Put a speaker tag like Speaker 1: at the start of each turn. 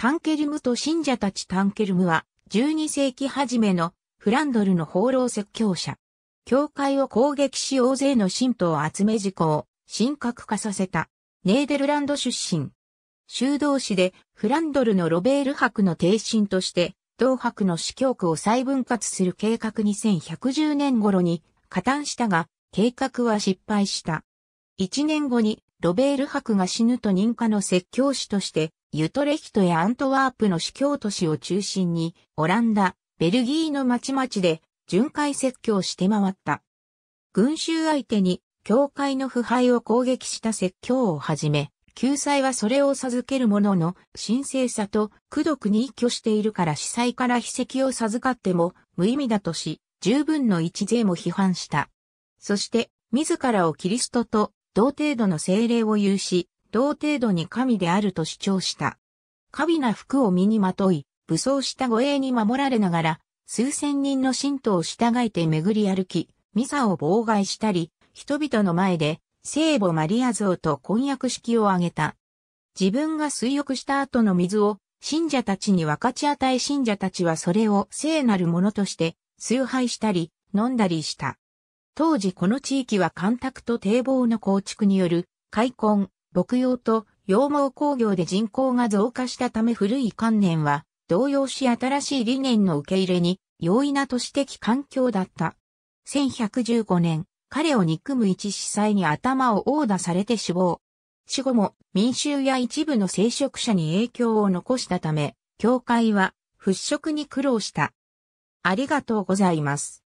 Speaker 1: タンケルムと信者たちタンケルムは、
Speaker 2: 12世紀初めのフランドルの放浪説教者。教会を攻撃し大勢の信徒を集め事故を神格化させた。ネーデルランド出身。修道士でフランドルのロベール博の帝神として、同博の司教区を再分割する計画2110年頃に加担したが、計画は失敗した。1年後にロベール博が死ぬと認可の説教師としてユトレヒトやアントワープの司教都市を中心に、オランダ、ベルギーの町々で巡回説教して回った。群衆相手に教会の腐敗を攻撃した説教をはじめ、救済はそれを授ける者の神聖さと苦毒に依拠しているから司祭から秘跡を授かっても無意味だとし、十分の一税も批判した。そして、自らをキリストと同程度の精霊を有し、同程度に神であると主張した。華美な服を身にまとい、武装した護衛に守られながら、数千人の信徒を従えて巡り歩き、ミサを妨害したり、人々の前で聖母マリア像と婚約式を挙げた。自分が水浴した後の水を信者たちに分かち与え信者たちはそれを聖なるものとして崇拝したり飲んだりした。当時この地域は干拓と堤防の構築による開墾、牧羊と羊毛工業で人口が増加したため古い観念は動揺し新しい理念の受け入れに容易な都市的環境だった。1115年、彼を憎む一司祭に頭を殴打されて死亡。死後も民衆や一部の聖職者に影響を残したため、教会は払拭に
Speaker 1: 苦労した。ありがとうございます。